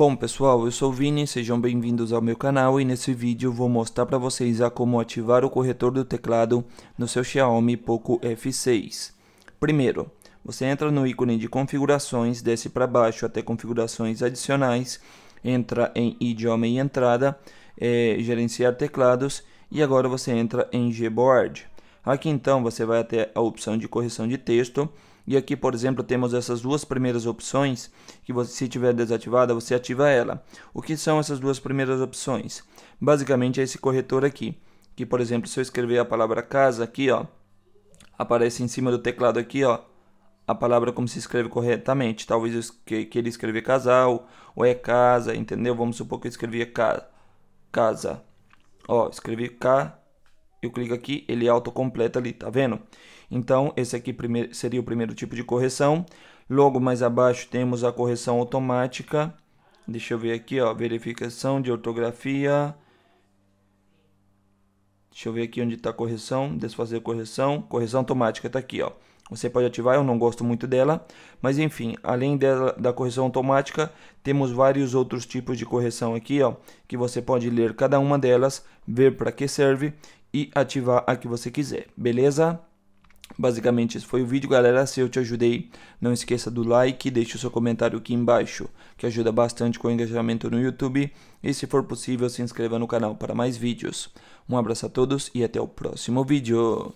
Bom pessoal, eu sou o Vini, sejam bem-vindos ao meu canal e nesse vídeo vou mostrar para vocês a como ativar o corretor do teclado no seu Xiaomi Poco F6. Primeiro, você entra no ícone de configurações, desce para baixo até configurações adicionais, entra em idioma e entrada, é, gerenciar teclados e agora você entra em Gboard. Aqui então você vai até a opção de correção de texto e aqui, por exemplo, temos essas duas primeiras opções que você, se tiver desativada, você ativa ela. O que são essas duas primeiras opções? Basicamente é esse corretor aqui, que por exemplo, se eu escrever a palavra casa aqui, ó, aparece em cima do teclado aqui, ó, a palavra como se escreve corretamente. Talvez eu que, queira escrever casal, ou é casa, entendeu? Vamos supor que eu escrevia ca, casa. Ó, escrevi K, eu clico aqui, ele autocompleta ali, tá vendo? Então, esse aqui seria o primeiro tipo de correção. Logo mais abaixo temos a correção automática. Deixa eu ver aqui, ó, verificação de ortografia. Deixa eu ver aqui onde está a correção, desfazer correção. Correção automática está aqui, ó. Você pode ativar, eu não gosto muito dela. Mas enfim, além dela, da correção automática, temos vários outros tipos de correção aqui, ó. Que você pode ler cada uma delas, ver para que serve e ativar a que você quiser, beleza? Basicamente esse foi o vídeo, galera. Se eu te ajudei, não esqueça do like, deixe o seu comentário aqui embaixo, que ajuda bastante com o engajamento no YouTube. E se for possível, se inscreva no canal para mais vídeos. Um abraço a todos e até o próximo vídeo.